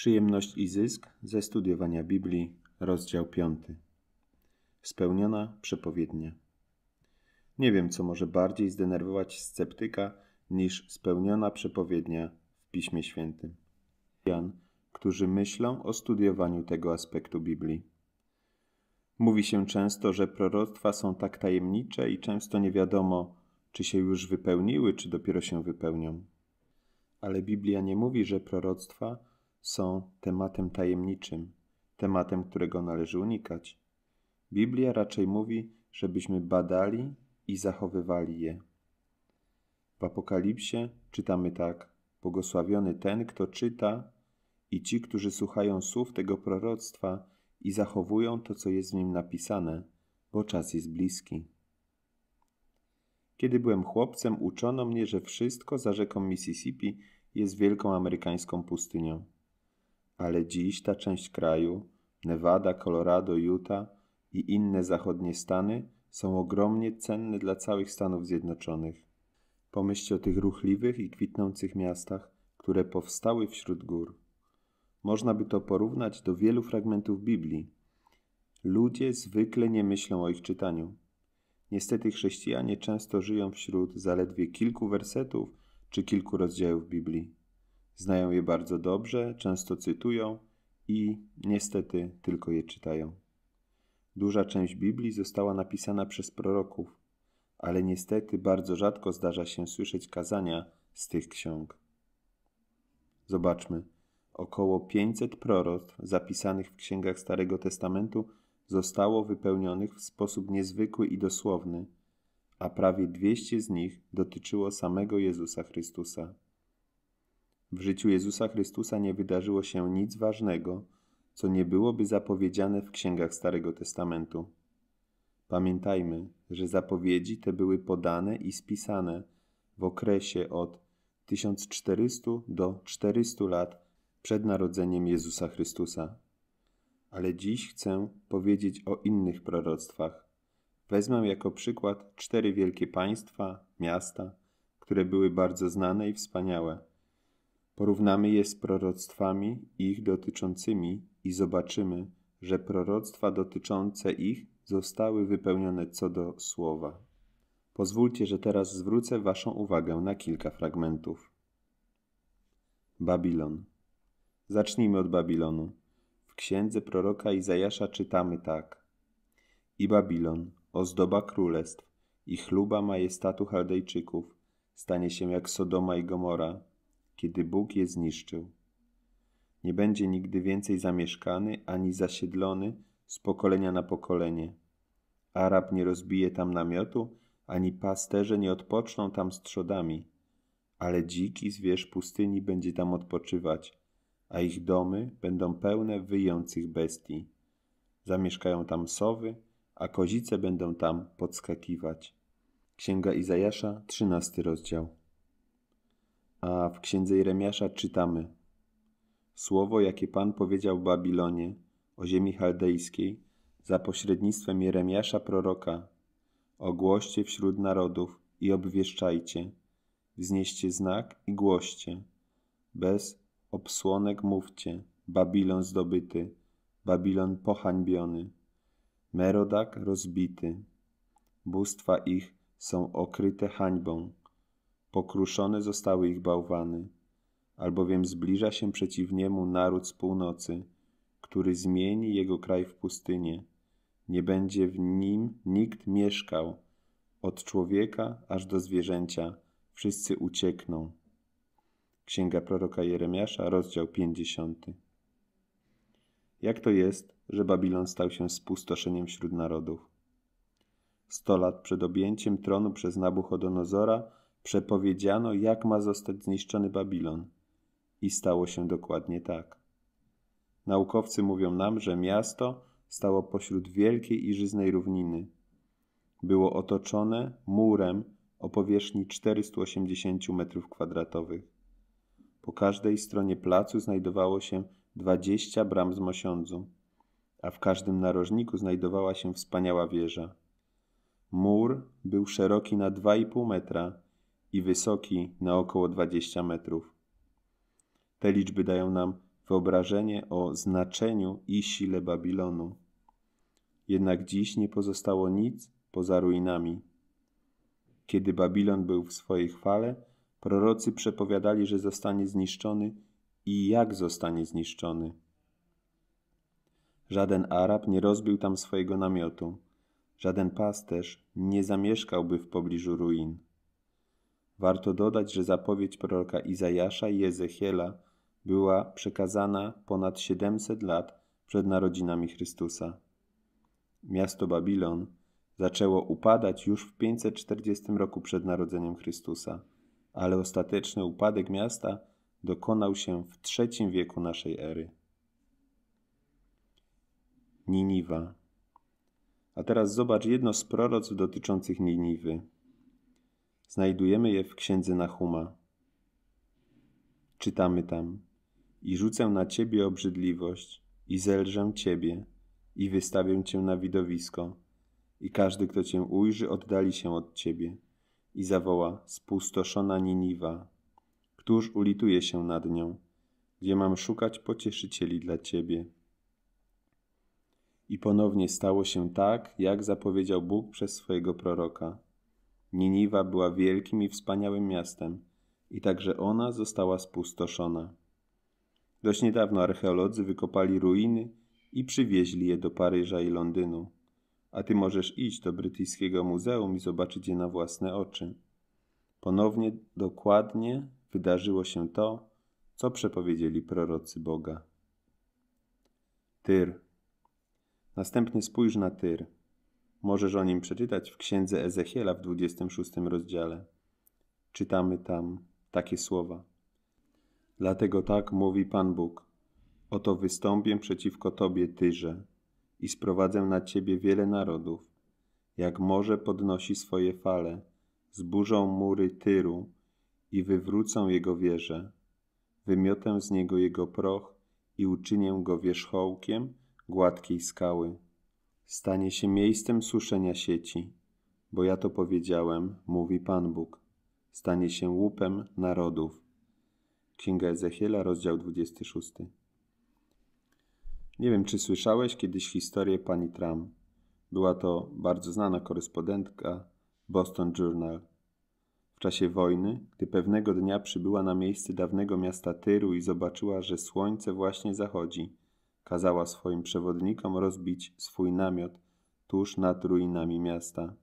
Przyjemność i zysk ze studiowania Biblii, rozdział 5. Spełniona przepowiednia. Nie wiem, co może bardziej zdenerwować sceptyka niż spełniona przepowiednia w Piśmie Świętym. Jan, którzy myślą o studiowaniu tego aspektu Biblii. Mówi się często, że proroctwa są tak tajemnicze i często nie wiadomo, czy się już wypełniły, czy dopiero się wypełnią. Ale Biblia nie mówi, że proroctwa są tematem tajemniczym, tematem, którego należy unikać. Biblia raczej mówi, żebyśmy badali i zachowywali je. W Apokalipsie czytamy tak: Błogosławiony ten, kto czyta, i ci, którzy słuchają słów tego proroctwa i zachowują to, co jest w nim napisane, bo czas jest bliski. Kiedy byłem chłopcem, uczono mnie, że wszystko za rzeką Mississippi jest wielką amerykańską pustynią ale dziś ta część kraju Nevada, Colorado, Utah i inne zachodnie stany są ogromnie cenne dla całych Stanów Zjednoczonych. Pomyślcie o tych ruchliwych i kwitnących miastach, które powstały wśród gór. Można by to porównać do wielu fragmentów Biblii. Ludzie zwykle nie myślą o ich czytaniu. Niestety chrześcijanie często żyją wśród zaledwie kilku wersetów czy kilku rozdziałów Biblii. Znają je bardzo dobrze, często cytują i niestety tylko je czytają. Duża część Biblii została napisana przez proroków, ale niestety bardzo rzadko zdarza się słyszeć kazania z tych ksiąg. Zobaczmy. Około 500 proroctw zapisanych w księgach Starego Testamentu zostało wypełnionych w sposób niezwykły i dosłowny, a prawie 200 z nich dotyczyło samego Jezusa Chrystusa. W życiu Jezusa Chrystusa nie wydarzyło się nic ważnego, co nie byłoby zapowiedziane w księgach Starego Testamentu. Pamiętajmy, że zapowiedzi te były podane i spisane w okresie od 1400 do 400 lat przed narodzeniem Jezusa Chrystusa. Ale dziś chcę powiedzieć o innych proroctwach. Wezmę jako przykład cztery wielkie państwa, miasta, które były bardzo znane i wspaniałe. Porównamy je z proroctwami ich dotyczącymi i zobaczymy, że proroctwa dotyczące ich zostały wypełnione co do słowa. Pozwólcie, że teraz zwrócę Waszą uwagę na kilka fragmentów. Babilon. Zacznijmy od Babilonu. W księdze proroka Izajasza czytamy tak: I Babilon, ozdoba królestw, i chluba majestatu Chaldejczyków, stanie się jak Sodoma i Gomora, kiedy Bóg je zniszczył. Nie będzie nigdy więcej zamieszkany ani zasiedlony z pokolenia na pokolenie. Arab nie rozbije tam namiotu, ani pasterze nie odpoczną tam z trzodami. ale dziki zwierz pustyni będzie tam odpoczywać, a ich domy będą pełne wyjących bestii. Zamieszkają tam sowy, a kozice będą tam podskakiwać. Księga Izajasza, 13 rozdział. A w księdze Jeremiasza czytamy: Słowo, jakie Pan powiedział Babilonie, o ziemi chaldejskiej, za pośrednictwem Jeremiasza proroka, ogłoście wśród narodów i obwieszczajcie, wznieście znak i głoście, bez obsłonek mówcie, Babilon zdobyty, Babilon pohańbiony, Merodak rozbity, bóstwa ich są okryte hańbą, Pokruszone zostały ich bałwany, albowiem zbliża się przeciw niemu naród z północy, który zmieni jego kraj w pustynię. Nie będzie w nim nikt mieszkał, od człowieka aż do zwierzęcia, wszyscy uciekną. Księga proroka Jeremiasza, rozdział 50. Jak to jest, że Babilon stał się spustoszeniem wśród narodów? Sto lat przed objęciem tronu przez Nabuchodonozora przepowiedziano, jak ma zostać zniszczony Babilon. I stało się dokładnie tak. Naukowcy mówią nam, że miasto stało pośród wielkiej i żyznej równiny. Było otoczone murem o powierzchni 480 m2. Po każdej stronie placu znajdowało się 20 bram z mosiądzu, a w każdym narożniku znajdowała się wspaniała wieża. Mur był szeroki na 2,5 metra i wysoki na około 20 metrów. Te liczby dają nam wyobrażenie o znaczeniu i sile Babilonu. Jednak dziś nie pozostało nic poza ruinami. Kiedy Babilon był w swojej chwale, prorocy przepowiadali, że zostanie zniszczony i jak zostanie zniszczony. Żaden Arab nie rozbił tam swojego namiotu, żaden pasterz nie zamieszkałby w pobliżu ruin. Warto dodać, że zapowiedź proroka Izajasza i Ezechiela była przekazana ponad 700 lat przed narodzinami Chrystusa. Miasto Babilon zaczęło upadać już w 540 roku przed narodzeniem Chrystusa, ale ostateczny upadek miasta dokonał się w III wieku naszej ery. Niniwa. A teraz zobacz jedno z proroctw dotyczących Niniwy. Znajdujemy je w księdze Nachuma. Czytamy tam: I rzucę na ciebie obrzydliwość, i zelżę ciebie, i wystawię cię na widowisko, i każdy, kto cię ujrzy, oddali się od ciebie, i zawoła: Spustoszona Niniwa. Któż ulituje się nad nią, gdzie mam szukać pocieszycieli dla ciebie? I ponownie stało się tak, jak zapowiedział Bóg przez swojego proroka. Niniwa była wielkim i wspaniałym miastem, i także ona została spustoszona. Dość niedawno archeolodzy wykopali ruiny i przywieźli je do Paryża i Londynu, a ty możesz iść do brytyjskiego muzeum i zobaczyć je na własne oczy. Ponownie dokładnie wydarzyło się to, co przepowiedzieli prorocy Boga. Tyr. Następnie spójrz na Tyr. Możesz o nim przeczytać w księdze Ezechiela w 26 rozdziale. Czytamy tam takie słowa. Dlatego tak mówi Pan Bóg. Oto wystąpię przeciwko Tobie, Tyrze, i sprowadzę na Ciebie wiele narodów. Jak morze podnosi swoje fale, zburzą mury Tyru i wywrócą jego wieże. Wymiotę z niego jego proch i uczynię go wierzchołkiem gładkiej skały stanie się miejscem suszenia sieci, bo ja to powiedziałem, mówi Pan Bóg, stanie się łupem narodów. Księga Ezechiela, rozdział 26. Nie wiem, czy słyszałeś kiedyś historię pani Trump. Była to bardzo znana korespondentka Boston Journal. W czasie wojny, gdy pewnego dnia przybyła na miejsce dawnego miasta Tyru i zobaczyła, że słońce właśnie zachodzi, Kazała swoim przewodnikom rozbić swój namiot tuż nad ruinami miasta.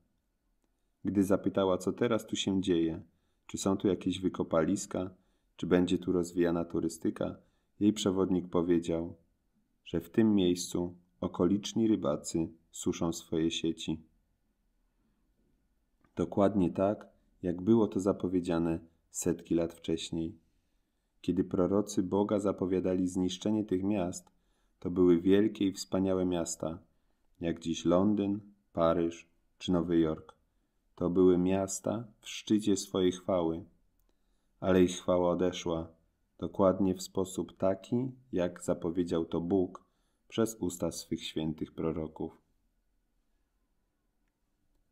Gdy zapytała, co teraz tu się dzieje, czy są tu jakieś wykopaliska, czy będzie tu rozwijana turystyka, jej przewodnik powiedział, że w tym miejscu okoliczni rybacy suszą swoje sieci. Dokładnie tak, jak było to zapowiedziane setki lat wcześniej. Kiedy prorocy Boga zapowiadali zniszczenie tych miast, to były wielkie i wspaniałe miasta, jak dziś Londyn, Paryż czy Nowy Jork. To były miasta w szczycie swojej chwały, ale ich chwała odeszła, dokładnie w sposób taki, jak zapowiedział to Bóg przez usta swych świętych proroków.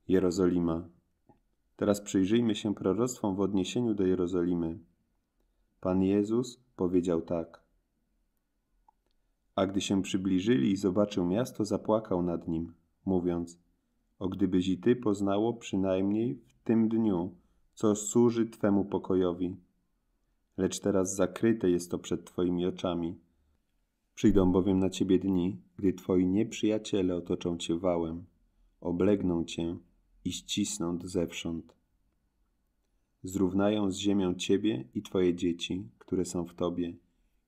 Jerozolima. Teraz przyjrzyjmy się proroctwom w odniesieniu do Jerozolimy. Pan Jezus powiedział tak: a gdy się przybliżyli i zobaczył miasto, zapłakał nad nim, mówiąc: O gdybyś i ty poznało przynajmniej w tym dniu, co służy twemu pokojowi. Lecz teraz zakryte jest to przed twoimi oczami. Przyjdą bowiem na ciebie dni, gdy twoi nieprzyjaciele otoczą cię wałem, oblegną cię i ścisną zewsząd. Zrównają z ziemią ciebie i twoje dzieci, które są w tobie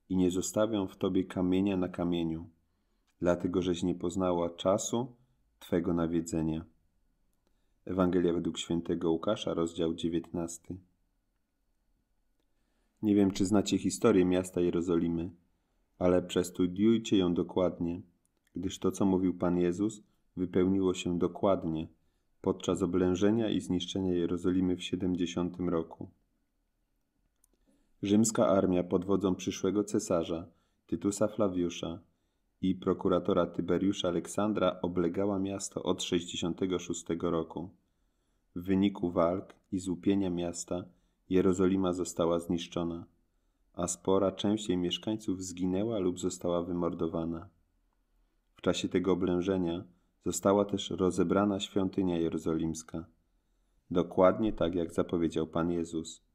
i nie zostawią w tobie kamienia na kamieniu, dlatego żeś nie poznała czasu twego nawiedzenia. Ewangelia według świętego Łukasza, rozdział 19. Nie wiem, czy znacie historię miasta Jerozolimy, ale przestudiujcie ją dokładnie, gdyż to, co mówił Pan Jezus, wypełniło się dokładnie podczas oblężenia i zniszczenia Jerozolimy w 70 roku. Rzymska armia pod wodzą przyszłego cesarza, Tytusa Flawiusza i prokuratora Tyberiusza Aleksandra oblegała miasto od 66 roku. W wyniku walk i złupienia miasta Jerozolima została zniszczona, a spora część jej mieszkańców zginęła lub została wymordowana. W czasie tego oblężenia została też rozebrana świątynia jerozolimska. Dokładnie tak jak zapowiedział Pan Jezus –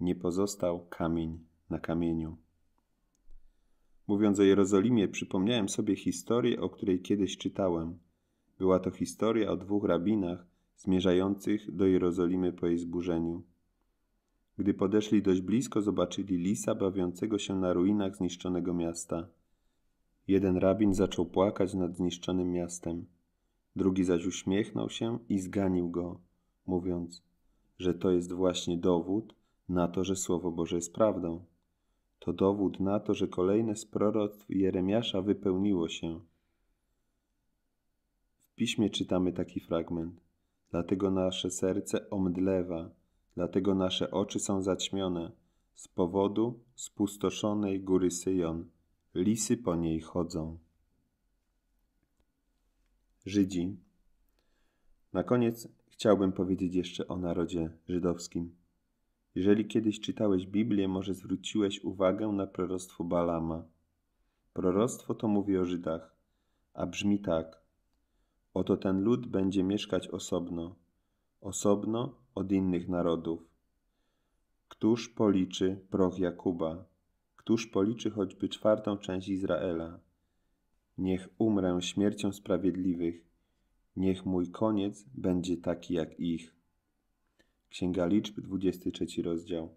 nie pozostał kamień na kamieniu. Mówiąc o Jerozolimie, przypomniałem sobie historię, o której kiedyś czytałem. Była to historia o dwóch rabinach zmierzających do Jerozolimy po jej zburzeniu. Gdy podeszli dość blisko, zobaczyli lisa bawiącego się na ruinach zniszczonego miasta. Jeden rabin zaczął płakać nad zniszczonym miastem, drugi zaś uśmiechnął się i zganił go, mówiąc, że to jest właśnie dowód, na to, że Słowo Boże jest prawdą. To dowód na to, że kolejne z proroctw Jeremiasza wypełniło się. W piśmie czytamy taki fragment. Dlatego nasze serce omdlewa, dlatego nasze oczy są zaćmione z powodu spustoszonej góry Syjon. Lisy po niej chodzą. Żydzi. Na koniec chciałbym powiedzieć jeszcze o narodzie żydowskim. Jeżeli kiedyś czytałeś Biblię, może zwróciłeś uwagę na proroctwo Balama. Proroctwo to mówi o Żydach, a brzmi tak. Oto ten lud będzie mieszkać osobno, osobno od innych narodów. Któż policzy proch Jakuba? Któż policzy choćby czwartą część Izraela? Niech umrę śmiercią sprawiedliwych, niech mój koniec będzie taki jak ich. Księga Liczb, 23 rozdział.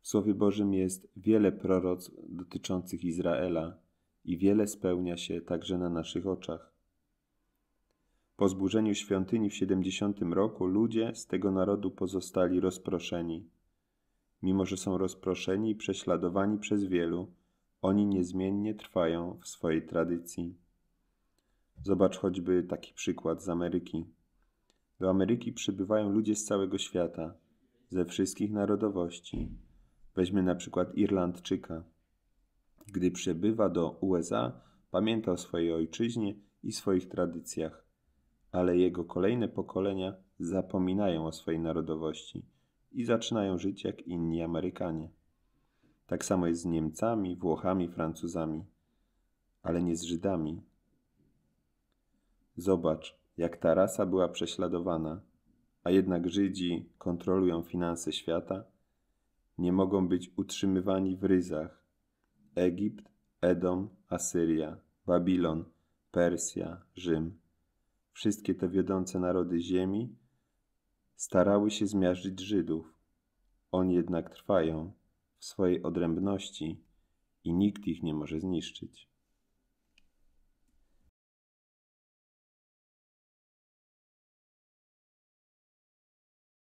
W Słowie Bożym jest wiele proroc dotyczących Izraela i wiele spełnia się także na naszych oczach. Po zburzeniu świątyni w 70 roku ludzie z tego narodu pozostali rozproszeni. Mimo, że są rozproszeni i prześladowani przez wielu, oni niezmiennie trwają w swojej tradycji. Zobacz choćby taki przykład z Ameryki. Do Ameryki przybywają ludzie z całego świata, ze wszystkich narodowości. Weźmy na przykład Irlandczyka. Gdy przybywa do USA, pamięta o swojej ojczyźnie i swoich tradycjach, ale jego kolejne pokolenia zapominają o swojej narodowości i zaczynają żyć jak inni Amerykanie. Tak samo jest z Niemcami, Włochami, Francuzami, ale nie z Żydami. Zobacz, jak ta rasa była prześladowana, a jednak Żydzi kontrolują finanse świata, nie mogą być utrzymywani w ryzach. Egipt, Edom, Asyria, Babilon, Persja, Rzym. Wszystkie te wiodące narody ziemi starały się zmiażdżyć Żydów. Oni jednak trwają w swojej odrębności i nikt ich nie może zniszczyć.